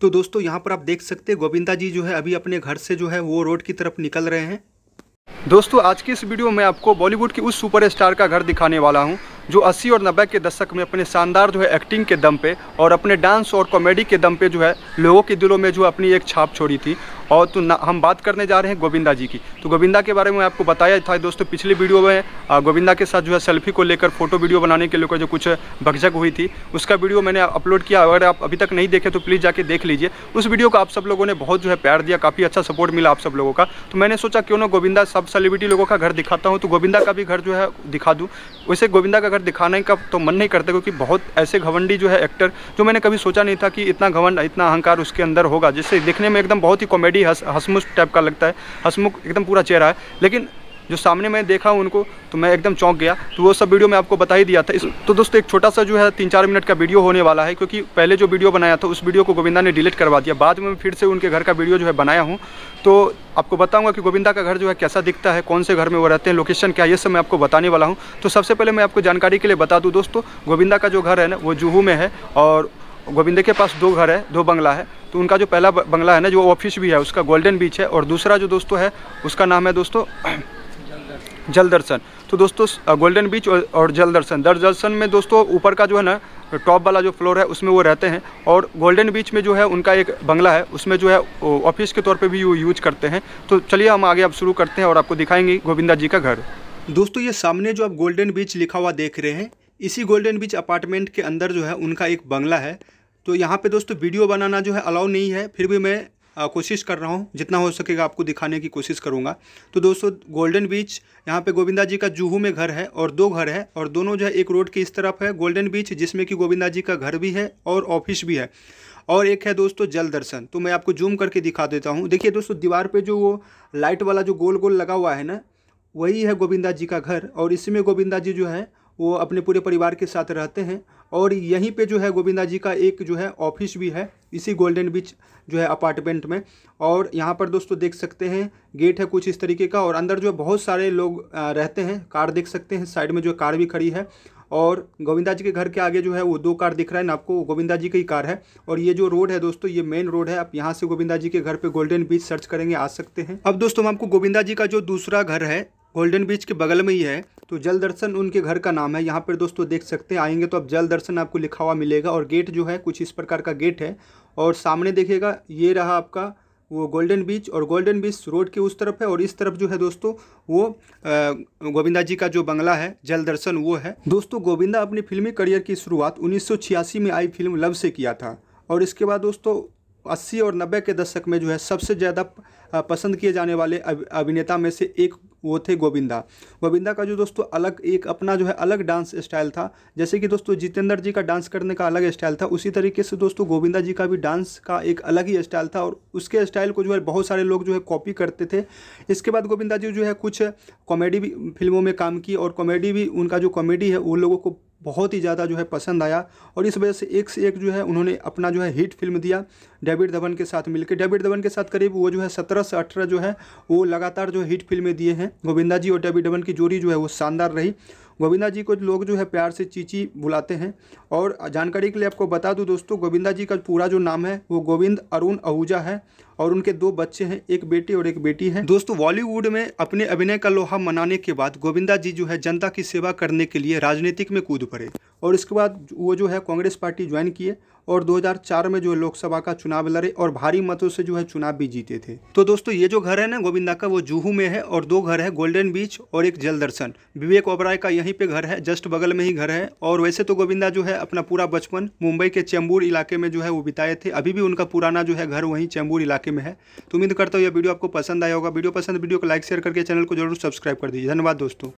तो दोस्तों यहाँ पर आप देख सकते हैं गोविंदा जी जो है अभी अपने घर से जो है वो रोड की तरफ निकल रहे हैं दोस्तों आज की इस वीडियो में आपको बॉलीवुड की उस सुपरस्टार का घर दिखाने वाला हूँ जो 80 और 90 के दशक में अपने शानदार जो है एक्टिंग के दम पे और अपने डांस और कॉमेडी के दम पे जो है लोगों के दिलों में जो है अपनी एक छाप छोड़ी थी और तो हम बात करने जा रहे हैं गोविंदा जी की तो गोविंदा के बारे में आपको बताया था दोस्तों पिछली वीडियो में गोविंदा के साथ जो है सेल्फी को लेकर फोटो वीडियो बनाने के लेकर जो कुछ भगझक हुई थी उसका वीडियो मैंने अपलोड किया अगर आप अभी तक नहीं देखे तो प्लीज़ जाके देख लीजिए उस वीडियो को आप सब लोगों ने बहुत जो है प्यार दिया काफ़ी अच्छा सपोर्ट मिला आप सब लोगों का तो मैंने सोचा क्यों ना गोविंदा सब सेलिब्रिटी लोगों का घर दिखाता हूँ तो गोविंदा का भी घर जो है दिखा दूँ वैसे गोविंदा का घर अगर दिखाने का तो मन नहीं करता क्योंकि बहुत ऐसे घवंडी जो है एक्टर जो मैंने कभी सोचा नहीं था कि इतना घवंड इतना अहंकार उसके अंदर होगा जिससे दिखने में एकदम बहुत ही कॉमेडी हंसमुख टाइप का लगता है हंसमुख एकदम पूरा चेहरा है लेकिन जो सामने मैंने देखा उनको तो मैं एकदम चौंक गया तो वो सब वीडियो मैं आपको बता ही दिया था इस तो दोस्तों एक छोटा सा जो है तीन चार मिनट का वीडियो होने वाला है क्योंकि पहले जो वीडियो बनाया था उस वीडियो को गोविंदा ने डिलीट करवा दिया बाद में फिर से उनके घर का वीडियो जो है बनाया हूँ तो आपको बताऊंगा कि गोविंदा का घर जो है कैसा दिखता है कौन से घर में वो रहते हैं लोकेशन क्या है ये सब मैं आपको बताने वाला हूँ तो सबसे पहले मैं आपको जानकारी के लिए बता दूँ दोस्तों गोविंदा का जो घर है ना वो जूहू में है और गोविंदे के पास दो घर है दो बंगला है तो उनका जो पहला बंगला है ना जो ऑफिस भी है उसका गोल्डन बीच है और दूसरा जो दोस्तों है उसका नाम है दोस्तों जल दर्शन तो दोस्तों गोल्डन बीच और, जल दर्शन दर दर्शन में दोस्तों ऊपर का जो है ना टॉप वाला जो फ्लोर है उसमें वो रहते हैं और गोल्डन बीच में जो है उनका एक बंगला है उसमें जो है ऑफिस के तौर पे भी वो यूज करते हैं तो चलिए हम आगे अब शुरू करते हैं और आपको दिखाएंगे गोविंदा जी का घर दोस्तों ये सामने जो आप गोल्डन बीच लिखा हुआ देख रहे हैं इसी गोल्डन बीच अपार्टमेंट के अंदर जो है उनका एक बंगला है तो यहाँ पे दोस्तों वीडियो बनाना जो है अलाउ नहीं है फिर भी मैं कोशिश कर रहा हूँ जितना हो सकेगा आपको दिखाने की कोशिश करूँगा तो दोस्तों गोल्डन बीच यहाँ पे गोविंदा जी का जूहू में घर है और दो घर है और दोनों जो है एक रोड की इस तरफ है गोल्डन बीच जिसमें कि गोविंदा जी का घर भी है और ऑफिस भी है और एक है दोस्तों जल दर्शन तो मैं आपको जूम करके दिखा देता हूँ देखिए दोस्तों दीवार पर जो वो लाइट वाला जो गोल गोल लगा हुआ है ना वही है गोविंदा जी का घर और इसमें गोविंदा जी जो है वो अपने पूरे परिवार के साथ रहते हैं और यहीं पे जो है गोविंदा जी का एक जो है ऑफिस भी है इसी गोल्डन बीच जो है अपार्टमेंट में और यहाँ पर दोस्तों देख सकते हैं गेट है कुछ इस तरीके का और अंदर जो है बहुत सारे लोग रहते हैं कार देख सकते हैं साइड में जो कार भी खड़ी है और गोविंदा जी के घर के आगे जो है वो दो कार दिख रहा है ना आपको गोविंदा जी की कार है और ये जो रोड है दोस्तों ये मेन रोड है आप यहाँ से गोविंदा जी के घर पे गोल्डन बीच सर्च करेंगे आ सकते हैं अब दोस्तों हम आपको गोविंदा जी का जो दूसरा घर है गोल्डन बीच के बगल में ही है तो जल दर्शन उनके घर का नाम है यहाँ पर दोस्तों देख सकते हैं आएंगे तो अब जल दर्शन आपको लिखा हुआ मिलेगा और गेट जो है कुछ इस प्रकार का गेट है और सामने देखिएगा ये रहा आपका वो गोल्डन बीच और गोल्डन बीच रोड के उस तरफ है और इस तरफ जो है दोस्तों वो गोविंदा जी का जो बंगला है जल दर्शन वो है दोस्तों गोविंदा अपने फिल्मी करियर की शुरुआत 1986 में आई फिल्म लव से किया था और इसके बाद दोस्तों अस्सी और नब्बे के दशक में जो है सबसे ज़्यादा पसंद किए जाने वाले अभिनेता में से एक वो थे गोविंदा गोविंदा का जो दोस्तों अलग एक अपना जो है अलग डांस स्टाइल था जैसे कि दोस्तों जितेंद्र जी का डांस करने का अलग स्टाइल था उसी तरीके से दोस्तों गोविंदा जी का भी डांस का एक अलग ही स्टाइल था और उसके स्टाइल को जो है बहुत सारे लोग जो है कॉपी करते थे इसके बाद गोविंदा जी जो है कुछ कॉमेडी भी फिल्मों में काम की और कॉमेडी भी उनका जो कॉमेडी है वो लोगों को बहुत ही ज़्यादा जो है पसंद आया और इस वजह से एक से एक जो है उन्होंने अपना जो है हिट फिल्म दिया डेविड धवन के साथ मिलकर डेविड धवन के साथ करीब वो जो है सत्रह से अठारह जो है वो लगातार जो हिट फिल्में दिए हैं गोविंदा जी और डेविड धवन की जोड़ी जो है वो शानदार रही गोविंदा जी को लोग जो है प्यार से चीची बुलाते हैं और जानकारी के लिए आपको बता दूं दोस्तों गोविंदा जी का पूरा जो नाम है वो गोविंद अरुण आहूजा है और उनके दो बच्चे हैं एक बेटे और एक बेटी है दोस्तों बॉलीवुड में अपने अभिनय का लोहा मनाने के बाद गोविंदा जी जो है जनता की सेवा करने के लिए राजनीतिक में कूद पड़े और इसके बाद वो जो है कांग्रेस पार्टी ज्वाइन किए और 2004 में जो है लोकसभा का चुनाव लड़े और भारी मतों से जो है चुनाव भी जीते थे तो दोस्तों ये जो घर है ना गोविंदा का वो जूहू में है और दो घर है गोल्डन बीच और एक जल दर्शन विवेक ओबराय का यही वहीं पे घर है जस्ट बगल में ही घर है और वैसे तो गोविंदा जो है अपना पूरा बचपन मुंबई के चेंबूर इलाके में जो है वो बिताए थे अभी भी उनका पुराना जो है घर वहीं चेंबूर इलाके में है तो उम्मीद करता हूँ यह वीडियो आपको पसंद आया होगा वीडियो पसंद वीडियो को लाइक शेयर करके चैनल को जरूर सब्सक्राइब कर दीजिए धन्यवाद दोस्तों